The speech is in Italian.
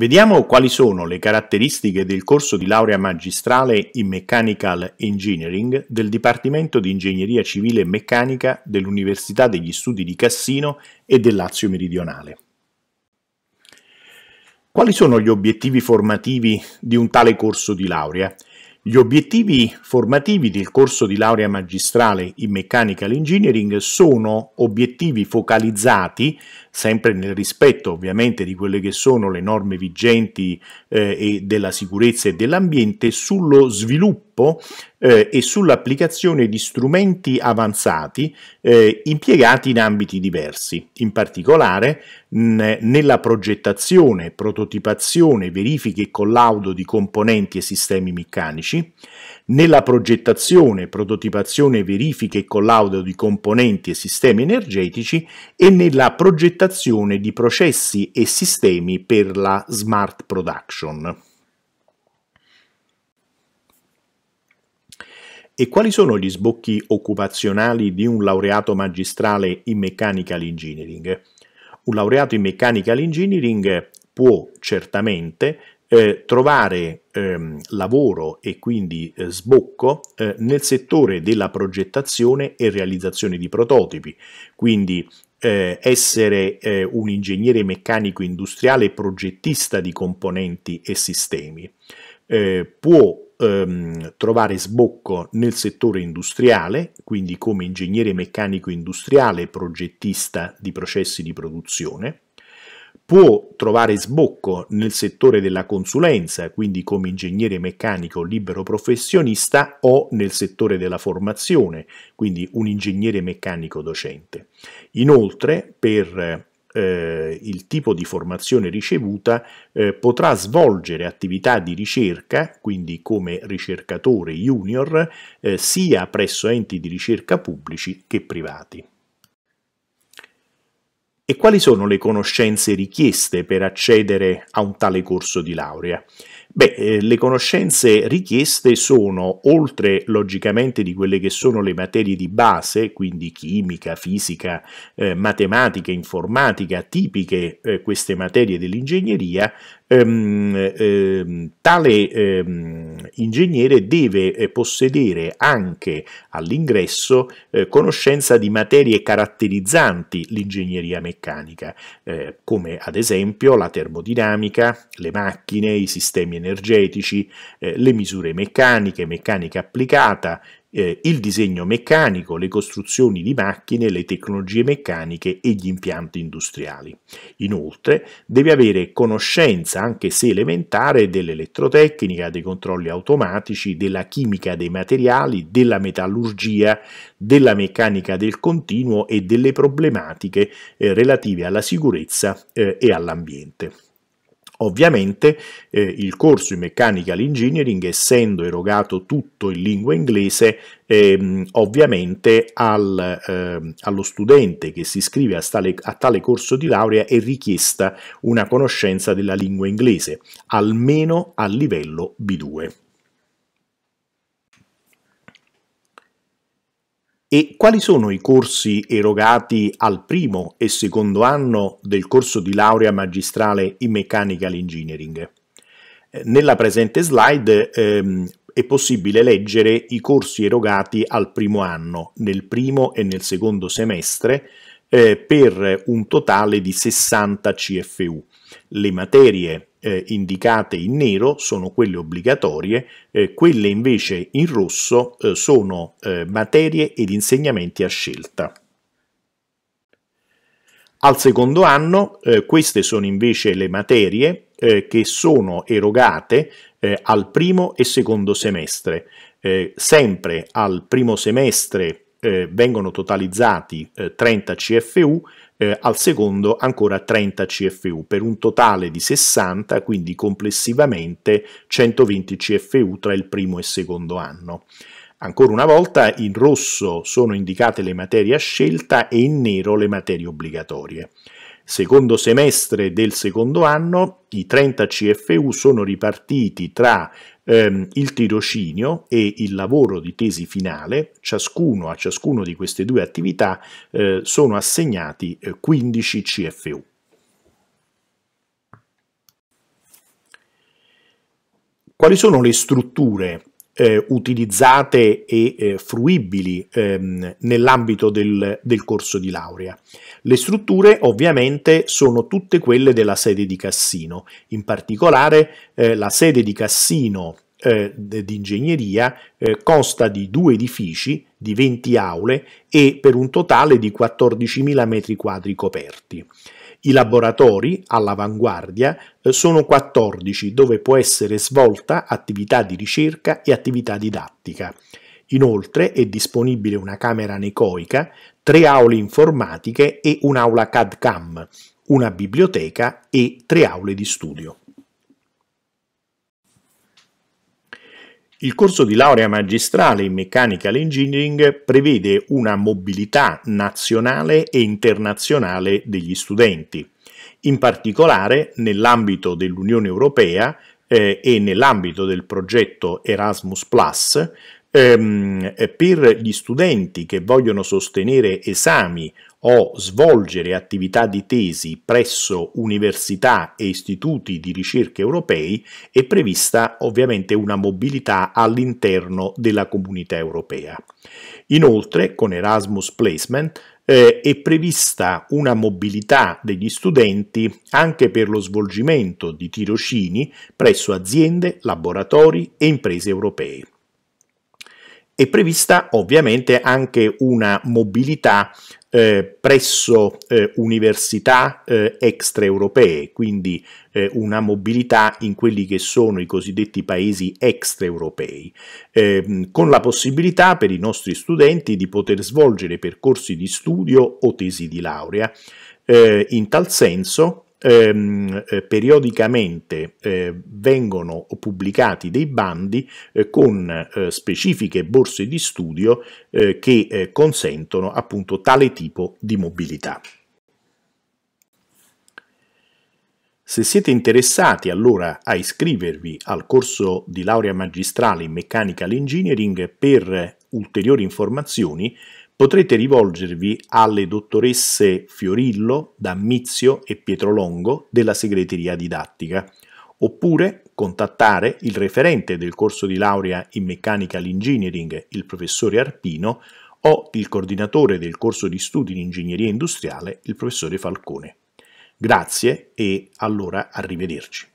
Vediamo quali sono le caratteristiche del corso di laurea magistrale in Mechanical Engineering del Dipartimento di Ingegneria Civile e Meccanica dell'Università degli Studi di Cassino e del Lazio Meridionale. Quali sono gli obiettivi formativi di un tale corso di laurea? Gli obiettivi formativi del corso di laurea magistrale in Mechanical Engineering sono obiettivi focalizzati sempre nel rispetto ovviamente di quelle che sono le norme vigenti eh, e della sicurezza e dell'ambiente, sullo sviluppo eh, e sull'applicazione di strumenti avanzati eh, impiegati in ambiti diversi, in particolare mh, nella progettazione, prototipazione, verifiche e collaudo di componenti e sistemi meccanici, nella progettazione, prototipazione, verifiche e collaudo di componenti e sistemi energetici e nella progettazione progettazione di processi e sistemi per la smart production. E quali sono gli sbocchi occupazionali di un laureato magistrale in mechanical engineering? Un laureato in mechanical engineering può certamente eh, trovare ehm, lavoro e quindi eh, sbocco eh, nel settore della progettazione e realizzazione di prototipi, quindi eh, essere eh, un ingegnere meccanico industriale e progettista di componenti e sistemi. Eh, può ehm, trovare sbocco nel settore industriale, quindi come ingegnere meccanico industriale e progettista di processi di produzione, può trovare sbocco nel settore della consulenza, quindi come ingegnere meccanico libero professionista o nel settore della formazione, quindi un ingegnere meccanico docente. Inoltre, per eh, il tipo di formazione ricevuta eh, potrà svolgere attività di ricerca, quindi come ricercatore junior, eh, sia presso enti di ricerca pubblici che privati e quali sono le conoscenze richieste per accedere a un tale corso di laurea Beh, eh, le conoscenze richieste sono, oltre logicamente di quelle che sono le materie di base, quindi chimica, fisica, eh, matematica, informatica, tipiche eh, queste materie dell'ingegneria, ehm, ehm, tale ehm, ingegnere deve eh, possedere anche all'ingresso eh, conoscenza di materie caratterizzanti l'ingegneria meccanica, eh, come ad esempio la termodinamica, le macchine, i sistemi energetici, eh, le misure meccaniche, meccanica applicata, eh, il disegno meccanico, le costruzioni di macchine, le tecnologie meccaniche e gli impianti industriali. Inoltre deve avere conoscenza, anche se elementare, dell'elettrotecnica, dei controlli automatici, della chimica dei materiali, della metallurgia, della meccanica del continuo e delle problematiche eh, relative alla sicurezza eh, e all'ambiente. Ovviamente eh, il corso in Mechanical Engineering, essendo erogato tutto in lingua inglese, ehm, ovviamente al, ehm, allo studente che si iscrive a, stale, a tale corso di laurea è richiesta una conoscenza della lingua inglese, almeno a livello B2. E quali sono i corsi erogati al primo e secondo anno del corso di laurea magistrale in Mechanical Engineering? Eh, nella presente slide ehm, è possibile leggere i corsi erogati al primo anno, nel primo e nel secondo semestre, eh, per un totale di 60 CFU. Le materie eh, indicate in nero sono quelle obbligatorie, eh, quelle invece in rosso eh, sono eh, materie ed insegnamenti a scelta. Al secondo anno eh, queste sono invece le materie eh, che sono erogate al primo e secondo semestre. sempre al primo semestre vengono totalizzati 30 CFU, eh, al secondo ancora 30 CFU, per un totale di 60, quindi complessivamente 120 CFU tra il primo e il secondo anno. Ancora una volta in rosso sono indicate le materie a scelta e in nero le materie obbligatorie secondo semestre del secondo anno i 30 CFU sono ripartiti tra ehm, il tirocinio e il lavoro di tesi finale, ciascuno a ciascuno di queste due attività eh, sono assegnati eh, 15 CFU. Quali sono le strutture eh, utilizzate e eh, fruibili ehm, nell'ambito del, del, corso di laurea. Le strutture ovviamente sono tutte quelle della sede di Cassino, in particolare eh, la sede di Cassino eh, di ingegneria eh, consta di due edifici di 20 aule e per un totale di 14.000 metri quadri coperti. I laboratori, all'avanguardia, eh, sono 14 dove può essere svolta attività di ricerca e attività didattica. Inoltre è disponibile una camera necoica, tre aule informatiche e un'aula CAD-CAM, una biblioteca e tre aule di studio. Il corso di laurea magistrale in Mechanical Engineering prevede una mobilità nazionale e internazionale degli studenti. In particolare, nell'ambito dell'Unione Europea eh, e nell'ambito del progetto Erasmus Ehm, eh, per gli studenti che vogliono sostenere esami o svolgere attività di tesi presso università e istituti di ricerca europei è prevista ovviamente una mobilità all'interno della comunità europea. Inoltre con Erasmus Placement eh, è prevista una mobilità degli studenti anche per lo svolgimento di tirocini presso aziende, laboratori e imprese europee. È prevista ovviamente anche una mobilità eh, presso eh, università eh, extraeuropee, quindi eh, una mobilità in quelli che sono i cosiddetti paesi extraeuropei, ehm, con la possibilità per i nostri studenti di poter svolgere percorsi di studio o tesi di laurea. Eh, in tal senso ehm, eh, periodicamente eh, vengono pubblicati dei bandi eh, con eh, specifiche borse di studio eh, che eh, consentono appunto tale tipo di mobilità. Se siete interessati allora a iscrivervi al corso di laurea magistrale in Mechanical Engineering per ulteriori informazioni, potrete rivolgervi alle dottoresse Fiorillo, Dammizio e Pietro Longo della segreteria didattica, oppure contattare il referente del corso di laurea in Mechanical Engineering, il professore Arpino, o il coordinatore del corso di studi in Ingegneria Industriale, il professore Falcone. Grazie e allora arrivederci.